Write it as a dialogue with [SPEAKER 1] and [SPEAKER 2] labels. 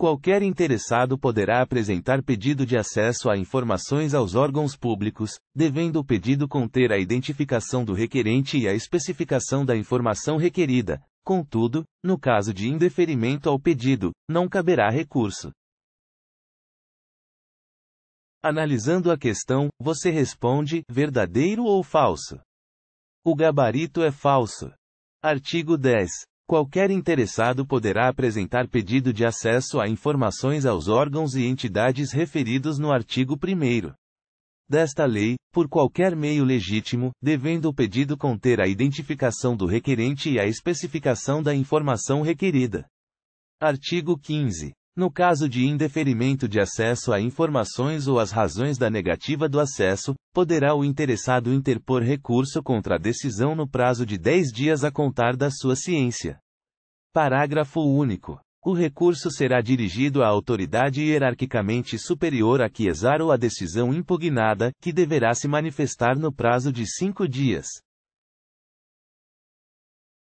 [SPEAKER 1] Qualquer interessado poderá apresentar pedido de acesso a informações aos órgãos públicos, devendo o pedido conter a identificação do requerente e a especificação da informação requerida. Contudo, no caso de indeferimento ao pedido, não caberá recurso. Analisando a questão, você responde: verdadeiro ou falso? O gabarito é falso. Artigo 10. Qualquer interessado poderá apresentar pedido de acesso a informações aos órgãos e entidades referidos no artigo 1 desta lei, por qualquer meio legítimo, devendo o pedido conter a identificação do requerente e a especificação da informação requerida. Artigo 15. No caso de indeferimento de acesso a informações ou as razões da negativa do acesso, poderá o interessado interpor recurso contra a decisão no prazo de 10 dias a contar da sua ciência. Parágrafo único. O recurso será dirigido à autoridade hierarquicamente superior a que exar ou a decisão impugnada, que deverá se manifestar no prazo de cinco dias.